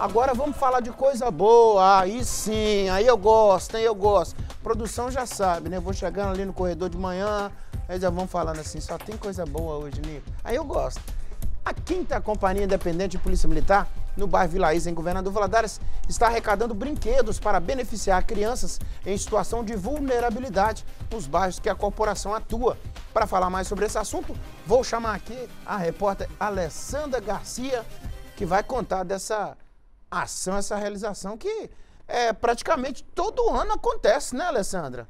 Agora vamos falar de coisa boa. Aí sim, aí eu gosto, aí eu gosto. produção já sabe, né? vou chegando ali no corredor de manhã, aí já vão falando assim, só tem coisa boa hoje, Nico. Aí eu gosto. A quinta Companhia Independente de Polícia Militar, no bairro Vila em Governador Valadares, está arrecadando brinquedos para beneficiar crianças em situação de vulnerabilidade nos bairros que a corporação atua. Para falar mais sobre esse assunto, vou chamar aqui a repórter Alessandra Garcia, que vai contar dessa ação, essa realização que é, praticamente todo ano acontece, né, Alessandra?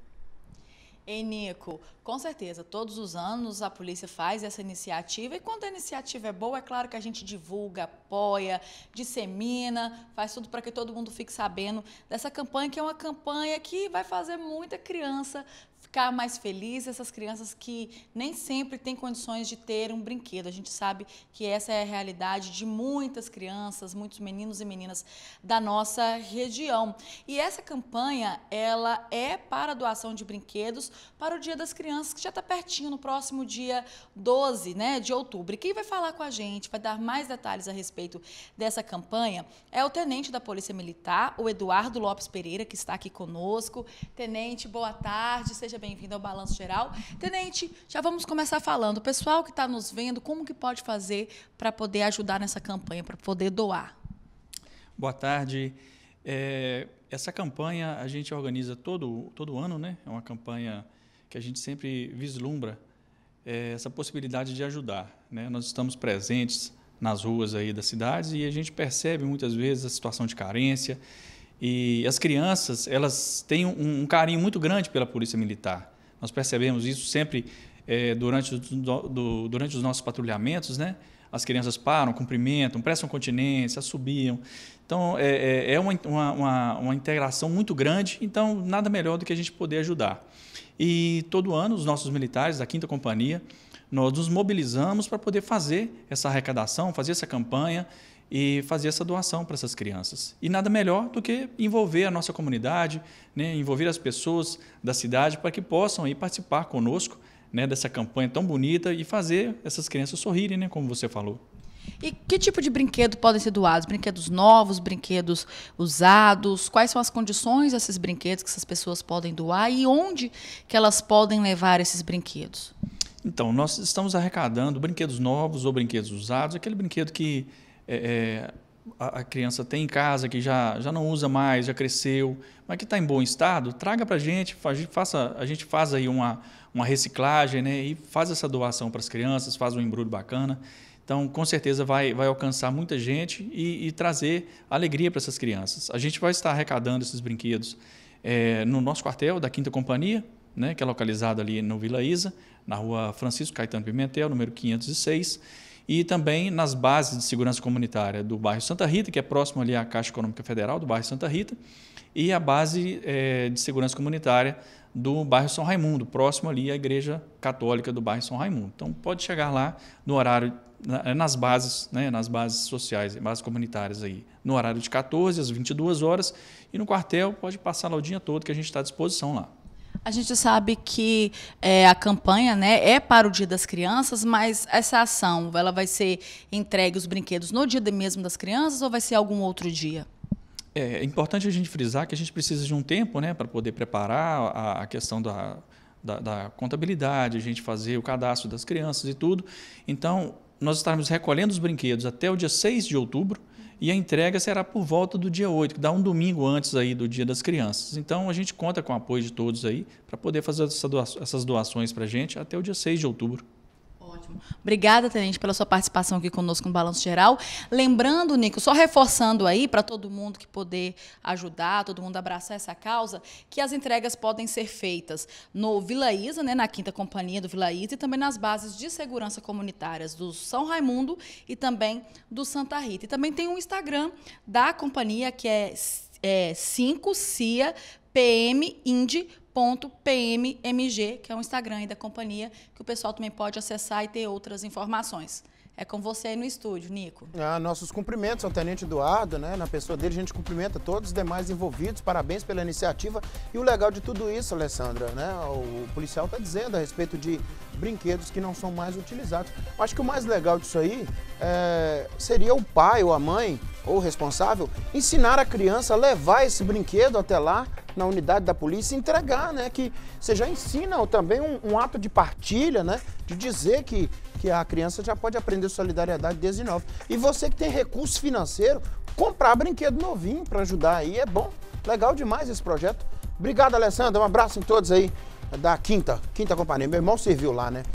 Ei, Nico, com certeza, todos os anos a polícia faz essa iniciativa e quando a iniciativa é boa, é claro que a gente divulga, apoia, dissemina, faz tudo para que todo mundo fique sabendo dessa campanha, que é uma campanha que vai fazer muita criança ficar mais feliz, essas crianças que nem sempre têm condições de ter um brinquedo. A gente sabe que essa é a realidade de muitas crianças, muitos meninos e meninas da nossa região. E essa campanha, ela é para doação de brinquedos para o Dia das Crianças chance que já está pertinho, no próximo dia 12 né, de outubro. E quem vai falar com a gente, vai dar mais detalhes a respeito dessa campanha, é o tenente da Polícia Militar, o Eduardo Lopes Pereira, que está aqui conosco. Tenente, boa tarde, seja bem-vindo ao Balanço Geral. Tenente, já vamos começar falando. O pessoal que está nos vendo, como que pode fazer para poder ajudar nessa campanha, para poder doar? Boa tarde. É, essa campanha a gente organiza todo, todo ano, né? É uma campanha que a gente sempre vislumbra é, essa possibilidade de ajudar. Né? Nós estamos presentes nas ruas aí das cidades e a gente percebe muitas vezes a situação de carência e as crianças elas têm um, um carinho muito grande pela polícia militar. Nós percebemos isso sempre é, durante, do, do, durante os nossos patrulhamentos, né? as crianças param, cumprimentam, prestam continência, subiam. Então, é, é, é uma, uma, uma integração muito grande, então nada melhor do que a gente poder ajudar. E todo ano, os nossos militares da 5 Companhia, nós nos mobilizamos para poder fazer essa arrecadação, fazer essa campanha e fazer essa doação para essas crianças. E nada melhor do que envolver a nossa comunidade, né? envolver as pessoas da cidade para que possam ir participar conosco né, dessa campanha tão bonita e fazer essas crianças sorrirem, né, como você falou. E que tipo de brinquedo podem ser doados? Brinquedos novos, brinquedos usados? Quais são as condições desses brinquedos que essas pessoas podem doar e onde que elas podem levar esses brinquedos? Então, nós estamos arrecadando brinquedos novos ou brinquedos usados, aquele brinquedo que é, é a, criança tem em casa, que já, já não usa mais, já cresceu, mas que está em bom estado, traga para a gente, faça, a gente faz aí uma, uma reciclagem né, e faz essa doação para as crianças, faz um embrulho bacana. Então, com certeza vai, vai alcançar muita gente e, e trazer alegria para essas crianças. A gente vai estar arrecadando esses brinquedos é, no nosso quartel da Quinta Companhia, né, que é localizado ali no Vila Isa, na rua Francisco Caetano Pimentel, número 506 e também nas bases de segurança comunitária do bairro Santa Rita, que é próximo ali à Caixa Econômica Federal do bairro Santa Rita, e a base é, de segurança comunitária do bairro São Raimundo, próximo ali à Igreja Católica do bairro São Raimundo. Então pode chegar lá no horário eh, nas bases, né, nas bases sociais, bases comunitárias aí, no horário de 14 às 22 horas e no quartel pode passar lá o dia todo que a gente está à disposição lá. A gente sabe que é, a campanha né, é para o Dia das Crianças, mas essa ação, ela vai ser entregue os brinquedos no dia mesmo das crianças ou vai ser algum outro dia? É, é, importante a gente frisar que a gente precisa de um tempo né, para poder preparar a, a questão da, da, da contabilidade, a gente fazer o cadastro das crianças e tudo. Então, nós estaremos recolhendo os brinquedos até o dia 6 de outubro, e a entrega será por volta do dia 8, que dá um domingo antes aí do Dia das Crianças. Então a gente conta com o apoio de todos aí para poder fazer essas doações para a gente até o dia 6 de outubro. Ótimo. Obrigada, Tenente, pela sua participação aqui conosco no Balanço Geral. Lembrando, Nico, só reforçando aí para todo mundo que poder ajudar, todo mundo abraçar essa causa, que as entregas podem ser feitas no Vila Isa, né, na Quinta Companhia do Vila Isa, e também nas bases de segurança comunitárias do São Raimundo e também do Santa Rita. E também tem um Instagram da companhia que é é, 5 CIA .pmmg, que é o Instagram aí da companhia, que o pessoal também pode acessar e ter outras informações. É com você aí no estúdio, Nico. Ah, nossos cumprimentos ao Tenente Eduardo, né? Na pessoa dele, a gente cumprimenta todos os demais envolvidos. Parabéns pela iniciativa. E o legal de tudo isso, Alessandra, né? O policial está dizendo a respeito de brinquedos que não são mais utilizados. Acho que o mais legal disso aí é, seria o pai ou a mãe ou o responsável ensinar a criança a levar esse brinquedo até lá na unidade da polícia entregar, né? Que você já ensina também um, um ato de partilha, né? De dizer que, que a criança já pode aprender solidariedade desde nova. E você que tem recurso financeiro, comprar brinquedo novinho para ajudar aí é bom. Legal demais esse projeto. Obrigado, Alessandra. Um abraço em todos aí da Quinta, Quinta Companhia. Meu irmão serviu lá, né?